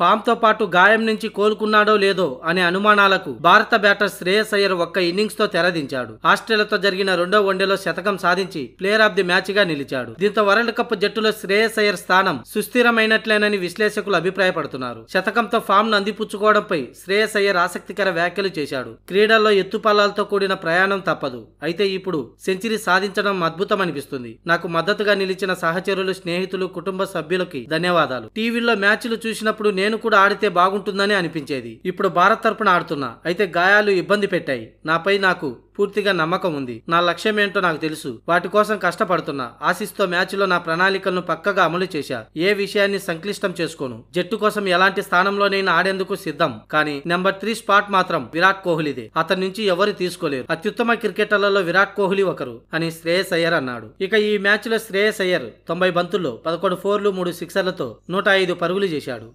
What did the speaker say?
ఫామ్తో పాటు గాయం నుంచి కోలుకున్నాడో లేదో అనే అనుమానాలకు భారత బ్యాటర్ శ్రేయస్ అయ్యర్ ఒక్క ఇన్నింగ్స్తో తెరదించాడు ఆస్ట్రేలియాతో జరిగిన రెండో వన్డేలో శతకం సాధించి ప్లేయర్ ఆఫ్ ది మ్యాచ్గా నిలిచాడు దీంతో వరల్డ్ కప్ జట్టులో శ్రేయస్ అయ్యర్ స్థానం సుస్థిరమైనట్లేనని విశ్లేషకులు అభిప్రాయపడుతున్నారు శతకంతో ఫామ్ను అందిపుచ్చుకోవడంపై శ్రేయస్ అయ్యర్ ఆసక్తికర వ్యాఖ్యలు చేశాడు క్రీడల్లో ఎత్తుపల్లాలతో కూడిన ప్రయాణం తప్పదు అయితే ఇప్పుడు సెంచరీ సాధించడం అద్భుతం అనిపిస్తుంది నాకు మద్దతుగా నిలిచిన సహచరులు స్నేహితులు కుటుంబ సభ్యులకి ధన్యవాదాలు టీవీలో మ్యాచ్లు చూసినప్పుడు నేను నేను కూడా ఆడితే బాగుంటుందని అనిపించేది ఇప్పుడు భారత్ తరపున ఆడుతున్నా అయితే గాయాలు ఇబ్బంది పెట్టాయి నాపై నాకు పూర్తిగా నమ్మకం ఉంది నా లక్ష్యం ఏంటో నాకు తెలుసు వాటి కోసం కష్టపడుతున్నా ఆశిస్తో మ్యాచ్లో నా ప్రణాళికలను పక్కగా అమలు చేశా ఏ విషయాన్ని సంక్లిష్టం చేసుకోను జట్టు కోసం ఎలాంటి స్థానంలో నేను ఆడేందుకు సిద్ధం కానీ నెంబర్ త్రీ స్పాట్ మాత్రం విరాట్ కోహ్లీదే అతని నుంచి ఎవరు తీసుకోలేరు అత్యుత్తమ క్రికెటర్లలో విరాట్ కోహ్లీ ఒకరు అని శ్రేయస్ అయ్యర్ అన్నాడు ఇక ఈ మ్యాచ్లో శ్రేయస్ అయ్యర్ తొంభై బంతుల్లో పదకొండు ఫోర్లు మూడు సిక్సర్లతో నూట ఐదు పరుగులు చేశాడు